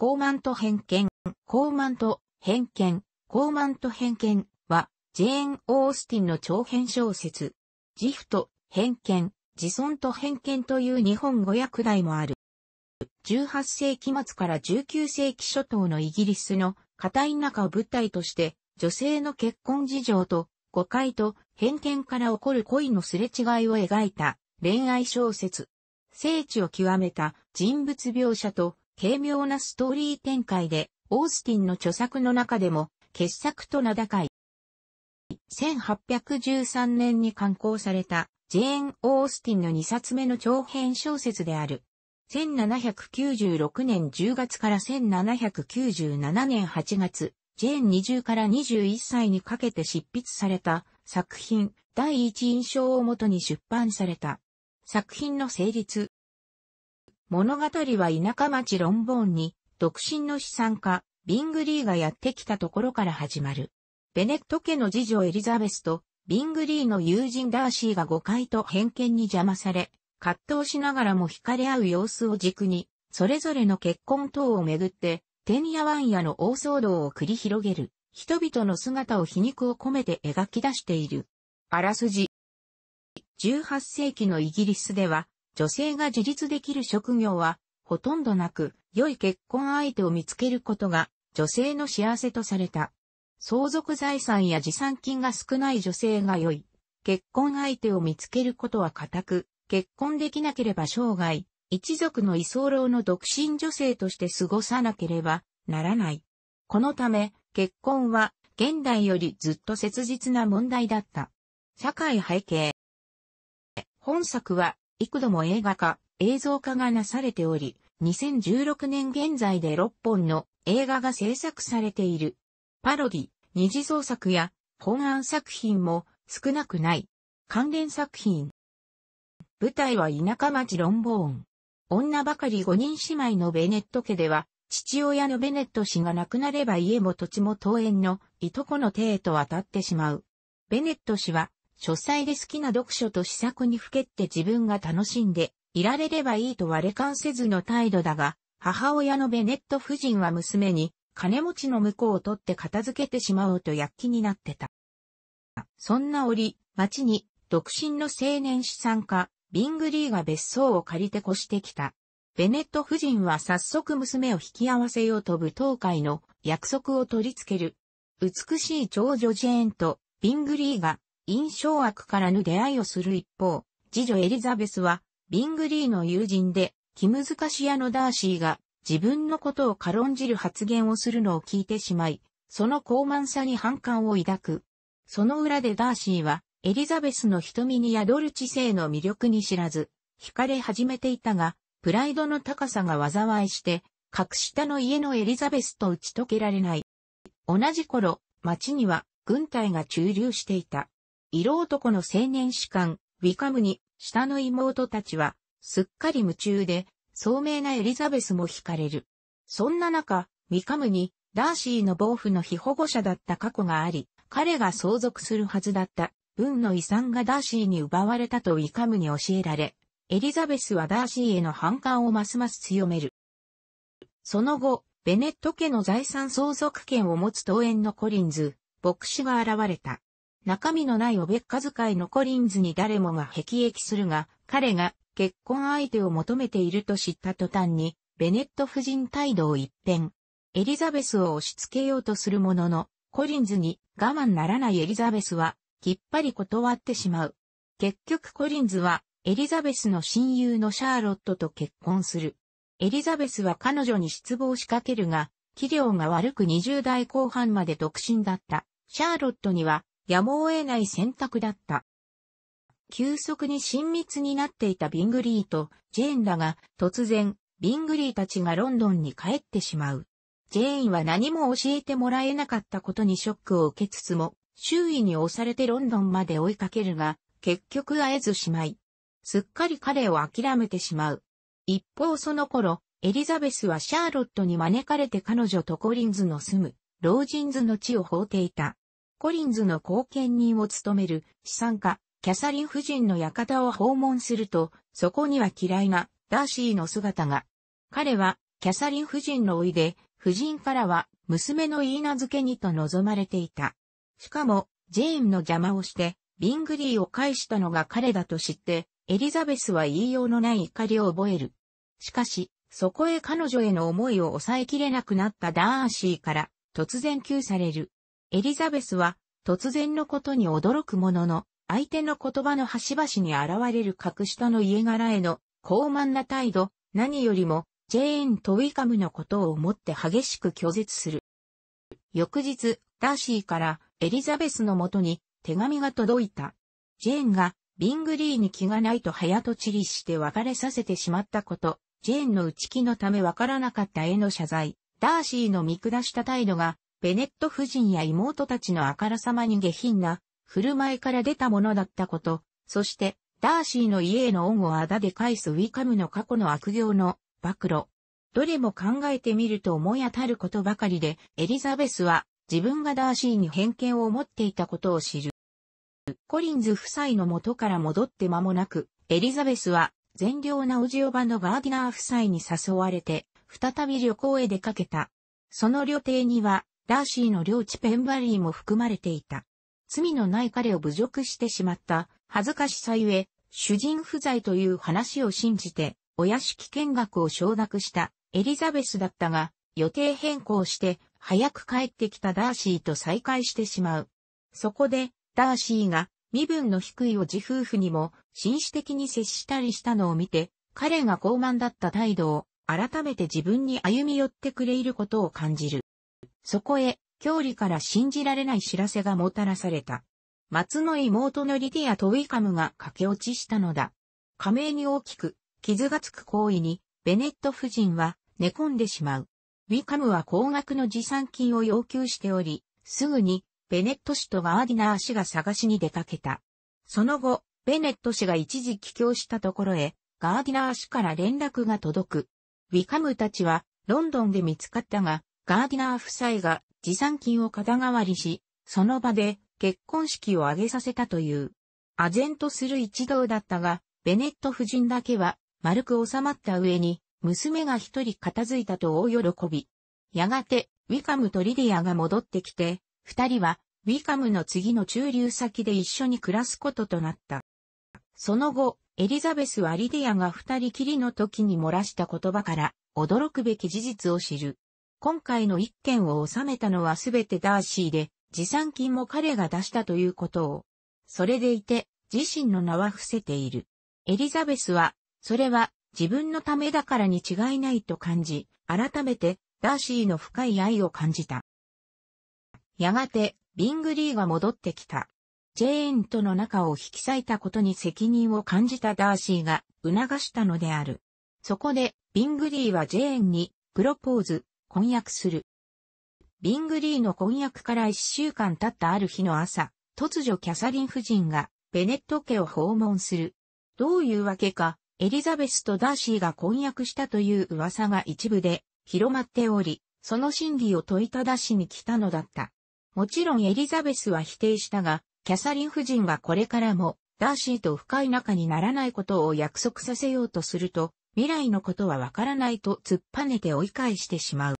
高慢と偏見、高慢と偏見、高慢と偏見は、ジェーン・オースティンの長編小説。自負と偏見、自尊と偏見という日本語訳題もある。18世紀末から19世紀初頭のイギリスの片田舎を舞台として、女性の結婚事情と誤解と偏見から起こる恋のすれ違いを描いた恋愛小説。聖地を極めた人物描写と軽妙なストーリー展開で、オースティンの著作の中でも、傑作と名高い。1813年に刊行された、ジェーン・オースティンの2冊目の長編小説である。1796年10月から1797年8月、ジェーン20から21歳にかけて執筆された作品、第一印象をもとに出版された。作品の成立、物語は田舎町ロンボーンに、独身の資産家、ビングリーがやってきたところから始まる。ベネット家の次女エリザベスと、ビングリーの友人ダーシーが誤解と偏見に邪魔され、葛藤しながらも惹かれ合う様子を軸に、それぞれの結婚等をめぐって、テンやワンやの大騒動を繰り広げる、人々の姿を皮肉を込めて描き出している。あらすじ。18世紀のイギリスでは、女性が自立できる職業は、ほとんどなく、良い結婚相手を見つけることが、女性の幸せとされた。相続財産や持参金が少ない女性が良い。結婚相手を見つけることは固く、結婚できなければ生涯、一族の居候の独身女性として過ごさなければならない。このため、結婚は現代よりずっと切実な問題だった。社会背景。本作は幾度も映画化、映像化がなされており、2016年現在で6本の映画が制作されている。パロディ、二次創作や本案作品も少なくない。関連作品。舞台は田舎町ロンボーン。女ばかり5人姉妹のベネット家では、父親のベネット氏が亡くなれば家も土地も登園のいとこの邸へと渡ってしまう。ベネット氏は書斎で好きな読書と試作にふけって自分が楽しんで、いられればいいと割れ感せずの態度だが、母親のベネット夫人は娘に、金持ちの向こうを取って片付けてしまおうと躍起になってた。そんな折、町に、独身の青年資産家、ビングリーが別荘を借りて越してきた。ベネット夫人は早速娘を引き合わせようと舞踏会の約束を取り付ける。美しい長女ジェーンとビングリーが印象悪からぬ出会いをする一方、次女エリザベスは、ビングリーの友人で、気難し屋のダーシーが、自分のことを軽んじる発言をするのを聞いてしまい、その高慢さに反感を抱く。その裏でダーシーは、エリザベスの瞳に宿る知性の魅力に知らず、惹かれ始めていたが、プライドの高さが災いして、格下の家のエリザベスと打ち解けられない。同じ頃、町には軍隊が駐留していた。色男の青年士官、ウィカムに、下の妹たちは、すっかり夢中で、聡明なエリザベスも惹かれる。そんな中、ウィカムに、ダーシーの暴風の被保護者だった過去があり、彼が相続するはずだった、文の遺産がダーシーに奪われたとウィカムに教えられ、エリザベスはダーシーへの反感をますます強める。その後、ベネット家の財産相続権を持つ当園のコリンズ、牧師が現れた。中身のないおべっか遣いのコリンズに誰もが辟易するが、彼が結婚相手を求めていると知った途端に、ベネット夫人態度を一変。エリザベスを押し付けようとするものの、コリンズに我慢ならないエリザベスは、きっぱり断ってしまう。結局コリンズは、エリザベスの親友のシャーロットと結婚する。エリザベスは彼女に失望しかけるが、器量が悪く20代後半まで独身だった。シャーロットにはやむを得ない選択だった。急速に親密になっていたビングリーとジェーンらが突然、ビングリーたちがロンドンに帰ってしまう。ジェーンは何も教えてもらえなかったことにショックを受けつつも、周囲に押されてロンドンまで追いかけるが、結局会えずしまい。すっかり彼を諦めてしまう。一方その頃、エリザベスはシャーロットに招かれて彼女とコリンズの住む、老人図の地を放っていた。コリンズの後見人を務める資産家、キャサリン夫人の館を訪問すると、そこには嫌いなダーシーの姿が。彼は、キャサリン夫人のおいで、夫人からは、娘の言い名付けにと望まれていた。しかも、ジェーンの邪魔をして、ビングリーを返したのが彼だと知って、エリザベスは言いようのない怒りを覚える。しかし、そこへ彼女への思いを抑えきれなくなったダーシーから、突然救される。エリザベスは突然のことに驚くものの、相手の言葉の端々に現れる格下の家柄への傲慢な態度、何よりも、ジェーン・トウィカムのことを思って激しく拒絶する。翌日、ダーシーからエリザベスのもとに手紙が届いた。ジェーンがビングリーに気がないと早とちりして別れさせてしまったこと、ジェーンの打ち気のためわからなかった絵の謝罪、ダーシーの見下した態度がベネット夫人や妹たちのあからさまに下品な、振る舞いから出たものだったこと、そして、ダーシーの家への恩をあだで返すウィカムの過去の悪行の暴露。どれも考えてみると思い当たることばかりで、エリザベスは自分がダーシーに偏見を持っていたことを知る。コリンズ夫妻の元から戻って間もなく、エリザベスは善良なおじおばのガーディナー夫妻に誘われて、再び旅行へ出かけた。その旅程には、ダーシーの領地ペンバリーも含まれていた。罪のない彼を侮辱してしまった恥ずかしさゆえ、主人不在という話を信じて、お屋敷見学を承諾したエリザベスだったが、予定変更して早く帰ってきたダーシーと再会してしまう。そこで、ダーシーが身分の低いおじ夫婦にも紳士的に接したりしたのを見て、彼が傲慢だった態度を改めて自分に歩み寄ってくれいることを感じる。そこへ、郷里から信じられない知らせがもたらされた。松の妹のリディアとウィカムが駆け落ちしたのだ。仮名に大きく、傷がつく行為に、ベネット夫人は寝込んでしまう。ウィカムは高額の持参金を要求しており、すぐに、ベネット氏とガーディナー氏が探しに出かけた。その後、ベネット氏が一時帰郷したところへ、ガーディナー氏から連絡が届く。ウィカムたちは、ロンドンで見つかったが、ガーディナー夫妻が持参金を肩代わりし、その場で結婚式を挙げさせたという。唖然とする一同だったが、ベネット夫人だけは丸く収まった上に、娘が一人片付いたと大喜び。やがて、ウィカムとリディアが戻ってきて、二人は、ウィカムの次の駐留先で一緒に暮らすこととなった。その後、エリザベスはリディアが二人きりの時に漏らした言葉から、驚くべき事実を知る。今回の一件を収めたのはすべてダーシーで、持参金も彼が出したということを。それでいて、自身の名は伏せている。エリザベスは、それは自分のためだからに違いないと感じ、改めてダーシーの深い愛を感じた。やがて、ビングリーが戻ってきた。ジェーンとの仲を引き裂いたことに責任を感じたダーシーが促したのである。そこで、ビングリーはジェーンにプロポーズ婚約する。ビングリーの婚約から一週間経ったある日の朝、突如キャサリン夫人がベネット家を訪問する。どういうわけか、エリザベスとダーシーが婚約したという噂が一部で広まっており、その真理を問いただしに来たのだった。もちろんエリザベスは否定したが、キャサリン夫人がこれからもダーシーと深い仲にならないことを約束させようとすると、未来のことはわからないと突っぱねて追い返してしまう。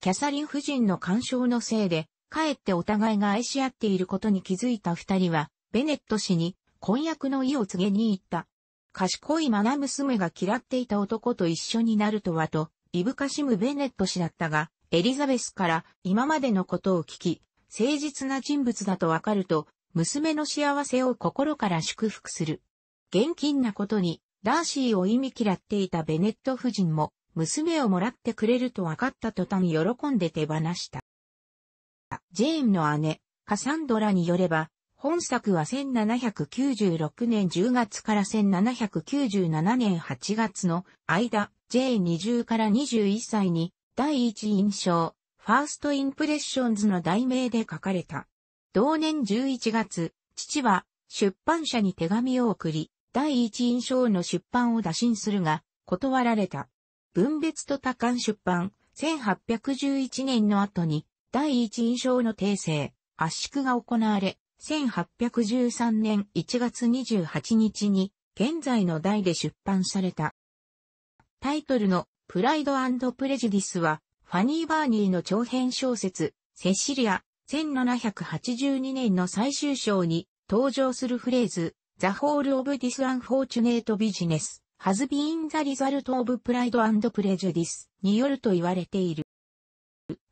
キャサリン夫人の干渉のせいで、かえってお互いが愛し合っていることに気づいた二人は、ベネット氏に婚約の意を告げに行った。賢いマナ娘が嫌っていた男と一緒になるとはと、いぶかしむベネット氏だったが、エリザベスから今までのことを聞き、誠実な人物だとわかると、娘の幸せを心から祝福する。厳禁なことに、ダーシーを意味嫌っていたベネット夫人も、娘をもらってくれると分かった途端喜んで手放した。ジェーンの姉、カサンドラによれば、本作は1796年10月から1797年8月の間、J20 から21歳に第一印象、ファーストインプレッションズの題名で書かれた。同年11月、父は出版社に手紙を送り、第一印象の出版を打診するが、断られた。分別と多感出版、1811年の後に、第一印象の訂正、圧縮が行われ、1813年1月28日に、現在の代で出版された。タイトルの、プライドプレジディスは、ファニー・バーニーの長編小説、セシリア、1782年の最終章に登場するフレーズ、The h a l l of This Unfortunate Business has been the result of pride and prejudice によると言われている。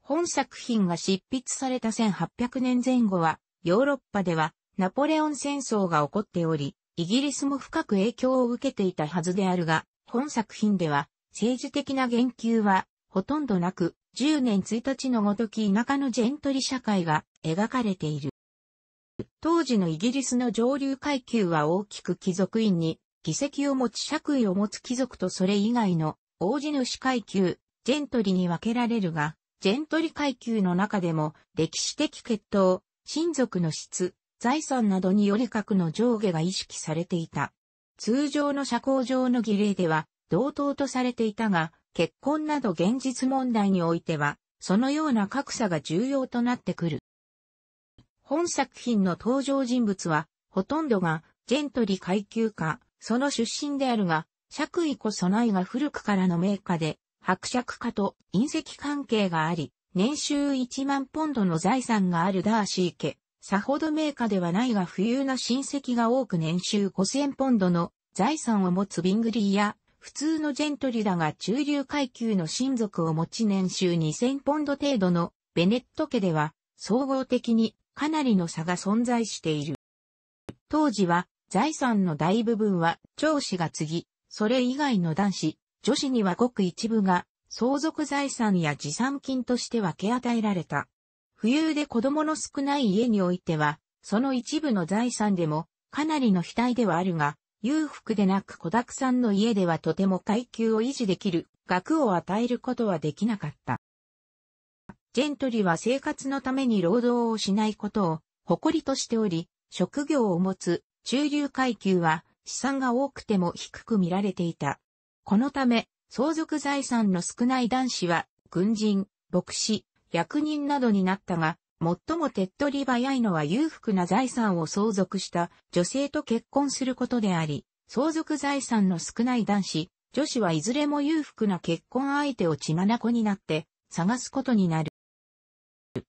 本作品が執筆された1800年前後は、ヨーロッパではナポレオン戦争が起こっており、イギリスも深く影響を受けていたはずであるが、本作品では政治的な言及はほとんどなく、10年1日のごとき田舎のジェントリ社会が描かれている。当時のイギリスの上流階級は大きく貴族院に議席を持ち爵位を持つ貴族とそれ以外の王子主階級、ジェントリに分けられるが、ジェントリ階級の中でも歴史的血統、親族の質、財産などにより格の上下が意識されていた。通常の社交上の儀礼では同等とされていたが、結婚など現実問題においては、そのような格差が重要となってくる。本作品の登場人物は、ほとんどがジェントリ階級か、その出身であるが、爵位こないが古くからの名家で、伯爵家と隕石関係があり、年収1万ポンドの財産があるダーシー家、さほど名家ではないが富裕な親戚が多く年収5000ポンドの財産を持つビングリーや、普通のジェントリだが中流階級の親族を持ち年収2000ポンド程度のベネット家では、総合的にかなりの差が存在している。当時は財産の大部分は長子が継ぎ、それ以外の男子、女子にはごく一部が相続財産や持参金として分け与えられた。富裕で子供の少ない家においては、その一部の財産でもかなりの額ではあるが、裕福でなく子沢山の家ではとても階級を維持できる額を与えることはできなかった。ジェントリは生活のために労働をしないことを誇りとしており、職業を持つ中流階級は資産が多くても低く見られていた。このため、相続財産の少ない男子は、軍人、牧師、役人などになったが、最も手っ取り早いのは裕福な財産を相続した女性と結婚することであり、相続財産の少ない男子、女子はいずれも裕福な結婚相手を血眼になって探すことになる。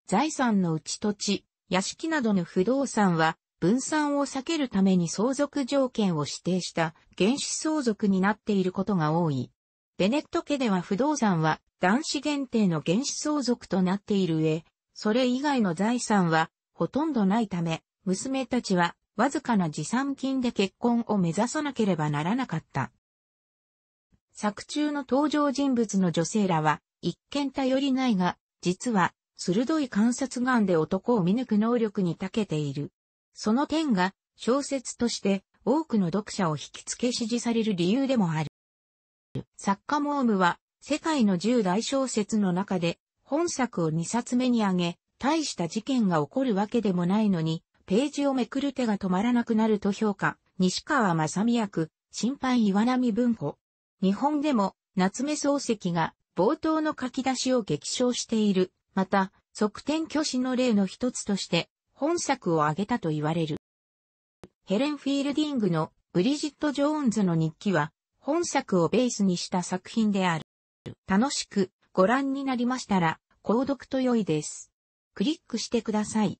財産のうち土地、屋敷などの不動産は分散を避けるために相続条件を指定した原始相続になっていることが多い。ベネット家では不動産は男子限定の原始相続となっている上、それ以外の財産はほとんどないため、娘たちはわずかな持参金で結婚を目指さなければならなかった。作中の登場人物の女性らは、一見頼りないが、実は、鋭い観察眼で男を見抜く能力に長けている。その点が小説として多くの読者を引き付け支持される理由でもある。作家モームは世界の10大小説の中で本作を2冊目に挙げ、大した事件が起こるわけでもないのに、ページをめくる手が止まらなくなると評価、西川正美役、審判岩波文庫。日本でも夏目漱石が冒頭の書き出しを激賞している。また、側転挙手の例の一つとして、本作を挙げたと言われる。ヘレン・フィールディングのブリジット・ジョーンズの日記は本作をベースにした作品である。楽しくご覧になりましたら、購読と良いです。クリックしてください。